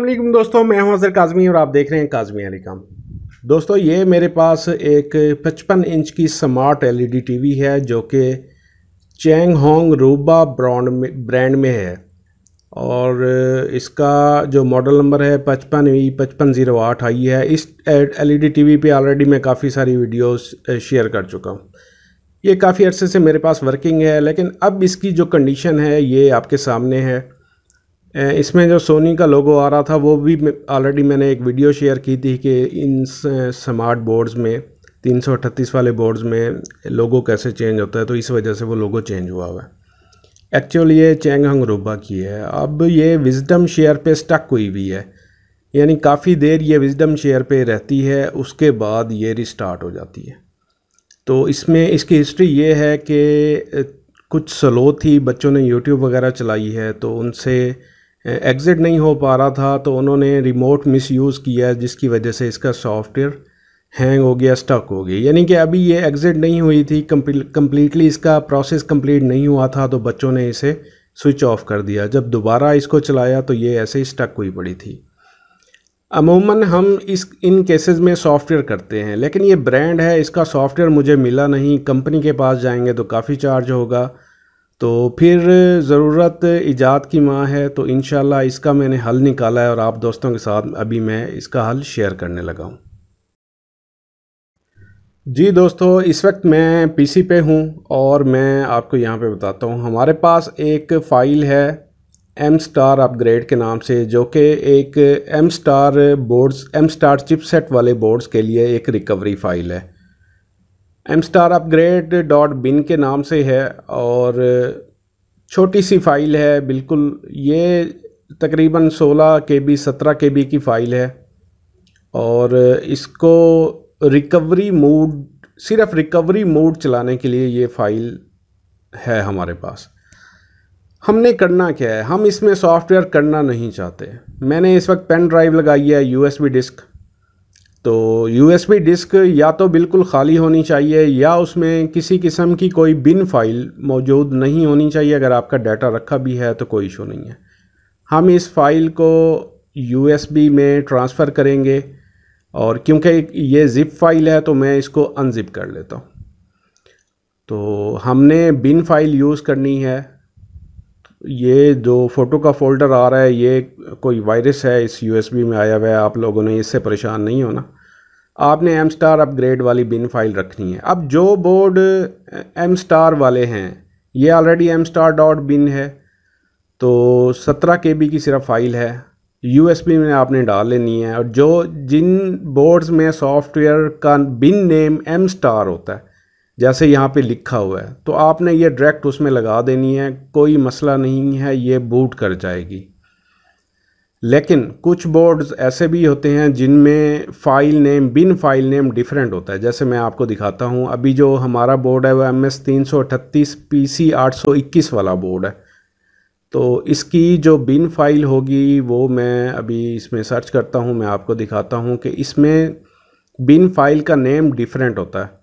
अल्लाम दोस्तों मैं हूं अजहर काजमी और आप देख रहे हैं काजमी अली काम दोस्तों ये मेरे पास एक 55 इंच की स्मार्ट एलईडी टीवी है जो कि चेंग होंग रूबा ब्रांड में ब्रांड में है और इसका जो मॉडल नंबर है पचपन वी पचपन ज़ीरो आठ आई है इस एलईडी टीवी e पे ऑलरेडी मैं काफ़ी सारी वीडियोस शेयर कर चुका हूँ ये काफ़ी अर्से से मेरे पास वर्किंग है लेकिन अब इसकी जो कंडीशन है ये आपके सामने है इसमें जो सोनी का लोगो आ रहा था वो भी ऑलरेडी मैंने एक वीडियो शेयर की थी कि इन स्मार्ट बोर्ड्स में तीन वाले बोर्ड्स में लोगो कैसे चेंज होता है तो इस वजह से वो लोगो चेंज हुआ हुआ है एक्चुअली ये चेंग हंग रूबा की है अब ये विजडम शेयर पे स्टक हुई हुई है यानी काफ़ी देर ये विजडम शेयर पे रहती है उसके बाद ये रिस्टार्ट हो जाती है तो इसमें इसकी हिस्ट्री ये है कि कुछ स्लो थी बच्चों ने यूट्यूब वगैरह चलाई है तो उनसे एग्ज़िट नहीं हो पा रहा था तो उन्होंने रिमोट मिसयूज़ किया जिसकी वजह से इसका सॉफ्टवेयर हैंग हो गया स्टक हो गई यानी कि अभी ये एग्ज़िट नहीं हुई थी कम्प्लीटली इसका प्रोसेस कम्प्लीट नहीं हुआ था तो बच्चों ने इसे स्विच ऑफ कर दिया जब दोबारा इसको चलाया तो ये ऐसे ही स्टक हुई पड़ी थी अमूमन हम इस इन केसेस में सॉफ्टवेयर करते हैं लेकिन ये ब्रांड है इसका सॉफ्टवेयर मुझे मिला नहीं कंपनी के पास जाएंगे तो काफ़ी चार्ज होगा तो फिर ज़रूरत ईजाद की माँ है तो इन इसका मैंने हल निकाला है और आप दोस्तों के साथ अभी मैं इसका हल शेयर करने लगा हूँ जी दोस्तों इस वक्त मैं पीसी पे हूँ और मैं आपको यहाँ पे बताता हूँ हमारे पास एक फ़ाइल है एम स्टार अपग्रेड के नाम से जो कि एक M star boards M star chipset वाले बोर्ड्स के लिए एक रिकवरी फ़ाइल है M star upgrade dot bin के नाम से है और छोटी सी फाइल है बिल्कुल ये तकरीबन 16 के बी सत्रह के बी की फ़ाइल है और इसको रिकवरी मोड सिर्फ रिकवरी मोड चलाने के लिए ये फ़ाइल है हमारे पास हमने करना क्या है हम इसमें सॉफ्टवेयर करना नहीं चाहते मैंने इस वक्त पेन ड्राइव लगाई है यूएसबी डिस्क तो यूएसबी डिस्क या तो बिल्कुल खाली होनी चाहिए या उसमें किसी किस्म की कोई बिन फाइल मौजूद नहीं होनी चाहिए अगर आपका डाटा रखा भी है तो कोई इशू नहीं है हम इस फाइल को यूएसबी में ट्रांसफ़र करेंगे और क्योंकि ये ज़िप फाइल है तो मैं इसको अनज़िप कर लेता हूँ तो हमने बिन फाइल यूज़ करनी है ये जो फ़ोटो का फ़ोल्डर आ रहा है ये कोई वायरस है इस यूएसबी में आया हुआ है आप लोगों ने इससे परेशान नहीं होना आपने एम स्टार अपग्रेड वाली बिन फाइल रखनी है अब जो बोर्ड एम स्टार वाले हैं ये already M star dot bin है तो सत्रह के बी की सिर्फ फाइल है यू एस बी में आपने डाल लेनी है और जो जिन बोर्ड्स में सॉफ्टवेयर का बिन नेम एम स्टार होता है जैसे यहाँ पे लिखा हुआ है तो आपने ये डायरेक्ट उसमें लगा देनी है कोई मसला नहीं है ये बूट कर जाएगी लेकिन कुछ बोर्ड्स ऐसे भी होते हैं जिनमें file name bin file name different होता है जैसे मैं आपको दिखाता हूँ अभी जो हमारा बोर्ड है वो एम एस तीन सौ अठतीस पी सी आठ सौ इक्कीस वाला बोर्ड है तो इसकी जो बिन फाइल होगी वो मैं अभी इसमें सर्च करता हूँ मैं आपको दिखाता हूँ कि इसमें बिन फाइल का नेम डिफरेंट होता है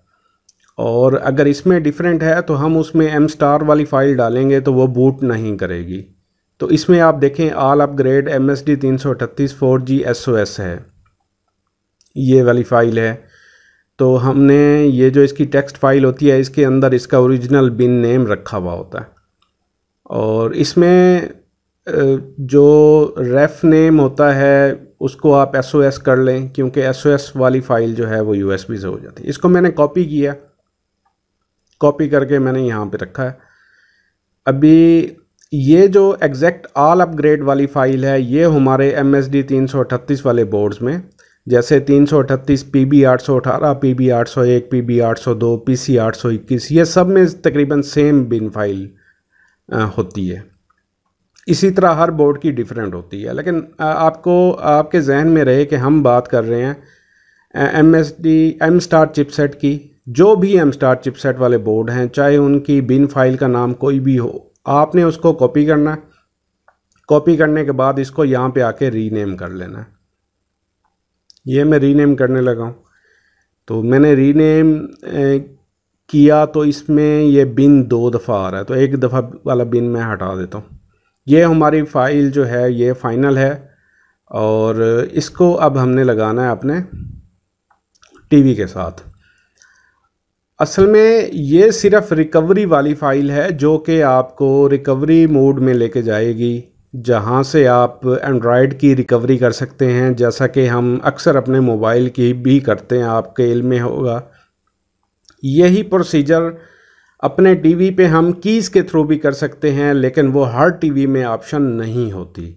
और अगर इसमें डिफरेंट है तो हम उसमें एम स्टार वाली फ़ाइल डालेंगे तो वो बूट नहीं करेगी तो इसमें आप देखें all upgrade M S D तीन सौ अठतीस four G S O S है ये वाली फ़ाइल है तो हमने ये जो इसकी टेक्स्ट फाइल होती है इसके अंदर इसका ओरिजिनल बिन नेम रखा हुआ होता है और इसमें जो रेफ नेम होता है उसको आप एस कर लें क्योंकि एस वाली फ़ाइल जो है वो यू से हो जाती है इसको मैंने कॉपी किया कॉपी करके मैंने यहाँ पे रखा है अभी ये जो एग्जैक्ट ऑल अपग्रेड वाली फ़ाइल है ये हमारे एम एस डी तीन सौ अठतीस वाले बोर्ड्स में जैसे तीन सौ अठतीस पी बी आठ सौ अठारह पी बी आठ सौ एक पी बी आठ सौ दो पी सी आठ सौ इक्कीस ये सब में तकरीबन सेम बिन फाइल होती है इसी तरह हर बोर्ड की डिफरेंट होती है लेकिन आपको आपके जहन में रहे कि हम बात कर रहे हैं M S D M star chipset की जो भी एम स्टार चिपसेट वाले बोर्ड हैं चाहे उनकी बिन फाइल का नाम कोई भी हो आपने उसको कॉपी करना है कॉपी करने के बाद इसको यहाँ पे आके रीनेम कर लेना है ये मैं रीनेम करने लगा हूँ तो मैंने रीनेम किया तो इसमें ये बिन दो दफ़ा आ रहा है तो एक दफ़ा वाला बिन मैं हटा देता हूँ ये हमारी फ़ाइल जो है ये फ़ाइनल है और इसको अब हमने लगाना है अपने टीवी के साथ असल में ये सिर्फ रिकवरी वाली फ़ाइल है जो कि आपको रिकवरी मोड में लेके जाएगी जहाँ से आप एंड्रॉयड की रिकवरी कर सकते हैं जैसा कि हम अक्सर अपने मोबाइल की भी करते हैं आपके इल में होगा यही प्रोसीजर अपने टीवी पे हम कीज़ के थ्रू भी कर सकते हैं लेकिन वो हर टीवी में ऑप्शन नहीं होती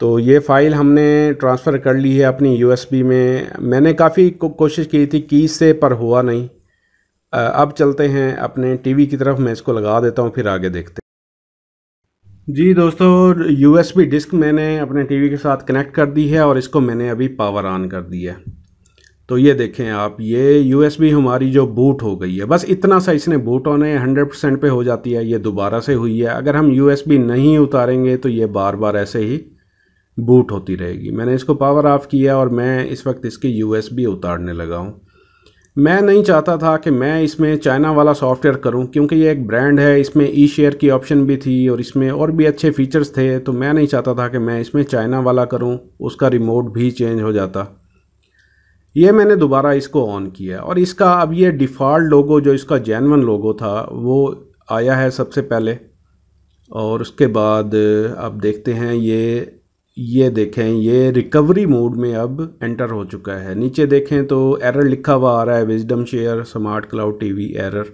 तो ये फ़ाइल हमने ट्रांसफ़र कर ली है अपनी यूएसबी में मैंने काफ़ी को, कोशिश की थी कीज़ से पर हुआ नहीं अब चलते हैं अपने टीवी की तरफ मैं इसको लगा देता हूँ फिर आगे देखते हैं जी दोस्तों यूएसबी डिस्क मैंने अपने टीवी के साथ कनेक्ट कर दी है और इसको मैंने अभी पावर ऑन कर दिया है तो ये देखें आप ये यूएसबी हमारी जो बूट हो गई है बस इतना सा इसने बूट होने हंड्रेड परसेंट पर हो जाती है ये दोबारा से हुई है अगर हम यूएसबी नहीं उतारेंगे तो ये बार बार ऐसे ही बूट होती रहेगी मैंने इसको पावर ऑफ़ किया और मैं इस वक्त इसकी यू उतारने लगा हूँ मैं नहीं चाहता था कि मैं इसमें चाइना वाला सॉफ्टवेयर करूं क्योंकि ये एक ब्रांड है इसमें ई शेयर की ऑप्शन भी थी और इसमें और भी अच्छे फीचर्स थे तो मैं नहीं चाहता था कि मैं इसमें चाइना वाला करूं उसका रिमोट भी चेंज हो जाता ये मैंने दोबारा इसको ऑन किया और इसका अब ये डिफ़ॉल्ट लोगो जो इसका जैनवन लोगो था वो आया है सबसे पहले और उसके बाद आप देखते हैं ये ये देखें ये रिकवरी मोड में अब एंटर हो चुका है नीचे देखें तो एरर लिखा हुआ आ रहा है wisdom share smart cloud TV error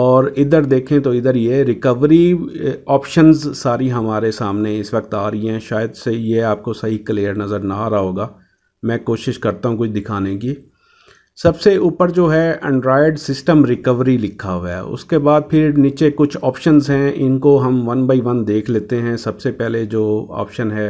और इधर देखें तो इधर ये रिकवरी ऑप्शंस सारी हमारे सामने इस वक्त आ रही हैं शायद से ये आपको सही क्लियर नज़र ना आ रहा होगा मैं कोशिश करता हूँ कुछ दिखाने की सबसे ऊपर जो है एंड्रॉयड सिस्टम रिकवरी लिखा हुआ है उसके बाद फिर नीचे कुछ ऑप्शंस हैं इनको हम वन बाय वन देख लेते हैं सबसे पहले जो ऑप्शन है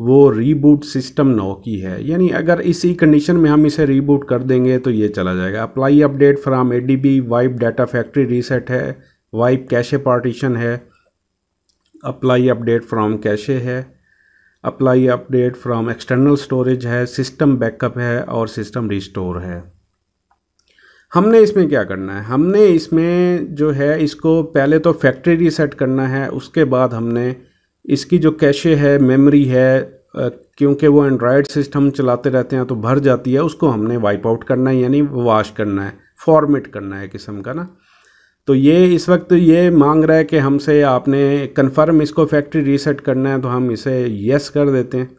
वो रीबूट सिस्टम नो की है यानी अगर इसी कंडीशन में हम इसे रीबूट कर देंगे तो ये चला जाएगा apply update from A D B wipe data factory reset है वाइप कैशे पार्टीशन है अप्लाई अपडेट फ्राम कैशे है apply update from external storage है सिस्टम बैकअप है और सिस्टम रिस्टोर है हमने इसमें क्या करना है हमने इसमें जो है इसको पहले तो फैक्ट्री रीसेट करना है उसके बाद हमने इसकी जो कैशे है मेमोरी है क्योंकि वो एंड्रॉयड सिस्टम चलाते रहते हैं तो भर जाती है उसको हमने वाइप आउट करना है यानी वाश करना है फॉर्मेट करना है किस्म का ना तो ये इस वक्त ये मांग रहा है कि हमसे आपने कंफर्म इसको फैक्ट्री रीसेट करना है तो हम इसे यस कर देते हैं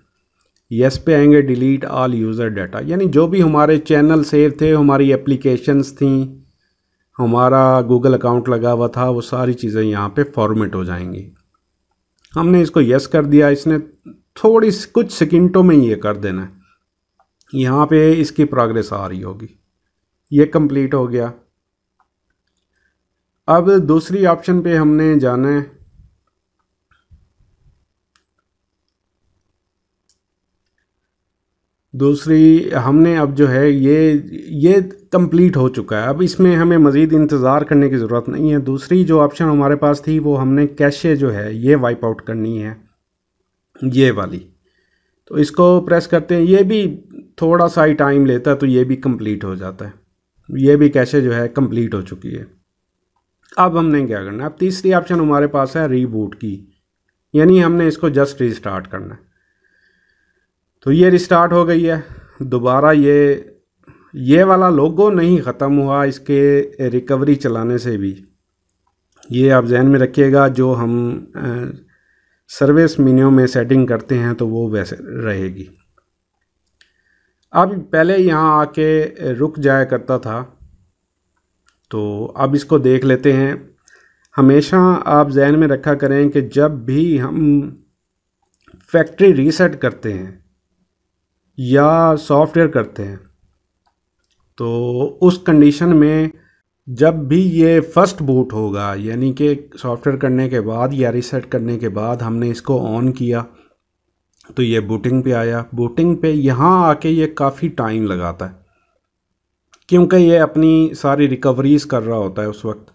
यस पे आएंगे डिलीट आल यूज़र डाटा यानी जो भी हमारे चैनल सेव थे हमारी एप्लीकेशंस थी हमारा गूगल अकाउंट लगा हुआ था वो सारी चीज़ें यहाँ पे फॉर्मेट हो जाएंगी हमने इसको यस कर दिया इसने थोड़ी कुछ सेकेंडों में ये कर देना है यहाँ पे इसकी प्रोग्रेस आ रही होगी ये कंप्लीट हो गया अब दूसरी ऑप्शन पे हमने जाना है दूसरी हमने अब जो है ये ये कंप्लीट हो चुका है अब इसमें हमें मज़ीद इंतज़ार करने की ज़रूरत नहीं है दूसरी जो ऑप्शन हमारे पास थी वो हमने कैशे जो है ये वाइप आउट करनी है ये वाली तो इसको प्रेस करते हैं ये भी थोड़ा सा ही टाइम लेता है तो ये भी कंप्लीट हो जाता है ये भी कैशे जो है कम्प्लीट हो चुकी है अब हमने क्या करना है अब तीसरी ऑप्शन हमारे पास है रीबूट की यानी हमने इसको जस्ट रिस्टार्ट करना है तो ये रिस्टार्ट हो गई है दोबारा ये ये वाला लोगो नहीं ख़त्म हुआ इसके रिकवरी चलाने से भी ये आप जहन में रखिएगा जो हम सर्विस मीनू में सेटिंग करते हैं तो वो वैसे रहेगी अब पहले यहाँ आके रुक जाया करता था तो अब इसको देख लेते हैं हमेशा आप जहन में रखा करें कि जब भी हम फैक्ट्री रीसेट करते हैं या सॉफ्टवेयर करते हैं तो उस कंडीशन में जब भी ये फर्स्ट बूट होगा यानी कि सॉफ्टवेयर करने के बाद या रिसेट करने के बाद हमने इसको ऑन किया तो ये बूटिंग पे आया बूटिंग पे यहाँ आके ये काफ़ी टाइम लगाता है क्योंकि ये अपनी सारी रिकवरीज कर रहा होता है उस वक्त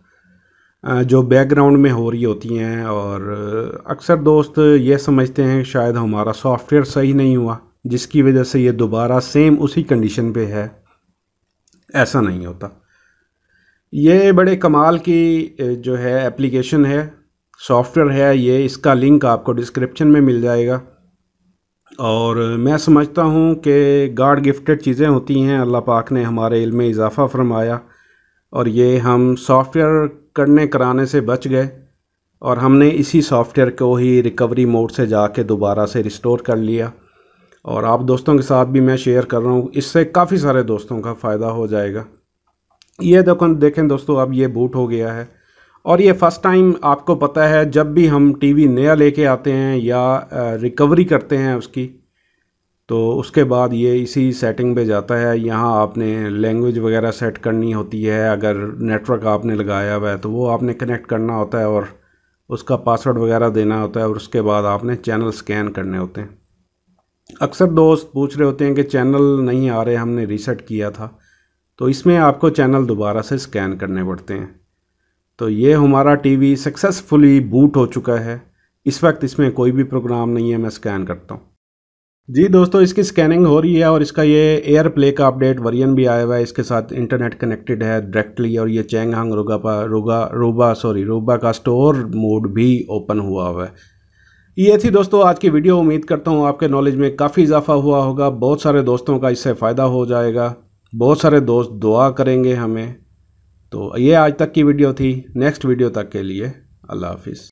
जो बैकग्राउंड में हो रही होती हैं और अक्सर दोस्त ये समझते हैं शायद हमारा सॉफ्टवेयर सही नहीं हुआ जिसकी वजह से ये दोबारा सेम उसी कंडीशन पे है ऐसा नहीं होता ये बड़े कमाल की जो है एप्लीकेशन है सॉफ्टवेयर है ये इसका लिंक आपको डिस्क्रिप्शन में मिल जाएगा और मैं समझता हूँ कि गाड गिफ्टेड चीज़ें होती हैं अल्लाह पाक ने हमारे इल में इजाफ़ा फरमाया और ये हम सॉफ्टवेयर करने कराने से बच गए और हमने इसी सॉफ्टवेयर को ही रिकवरी मोड से जाके दोबारा से रिस्टोर कर लिया और आप दोस्तों के साथ भी मैं शेयर कर रहा हूँ इससे काफ़ी सारे दोस्तों का फ़ायदा हो जाएगा ये देखो देखें दोस्तों अब ये बूट हो गया है और ये फ़र्स्ट टाइम आपको पता है जब भी हम टीवी नया लेके आते हैं या रिकवरी करते हैं उसकी तो उसके बाद ये इसी सेटिंग पे जाता है यहाँ आपने लैंग्वेज वगैरह सेट करनी होती है अगर नेटवर्क आपने लगाया हुआ है तो वो आपने कनेक्ट करना होता है और उसका पासवर्ड वगैरह देना होता है और उसके बाद आपने चैनल स्कैन करने होते हैं अक्सर दोस्त पूछ रहे होते हैं कि चैनल नहीं आ रहे हमने रीसेट किया था तो इसमें आपको चैनल दोबारा से स्कैन करने पड़ते हैं तो ये हमारा टीवी सक्सेसफुली बूट हो चुका है इस वक्त इसमें कोई भी प्रोग्राम नहीं है मैं स्कैन करता हूँ जी दोस्तों इसकी स्कैनिंग हो रही है और इसका ये एयर प्ले का अपडेट वर्जन भी आया हुआ है इसके साथ इंटरनेट कनेक्टेड है डायरेक्टली और ये चेंगहांग रोगा पा रोगा रोबा सॉरी रोबा का स्टोर मोड भी ओपन हुआ हुआ है ये थी दोस्तों आज की वीडियो उम्मीद करता हूँ आपके नॉलेज में काफ़ी इजाफा हुआ होगा बहुत सारे दोस्तों का इससे फ़ायदा हो जाएगा बहुत सारे दोस्त दुआ करेंगे हमें तो ये आज तक की वीडियो थी नेक्स्ट वीडियो तक के लिए अल्लाह हाफिज़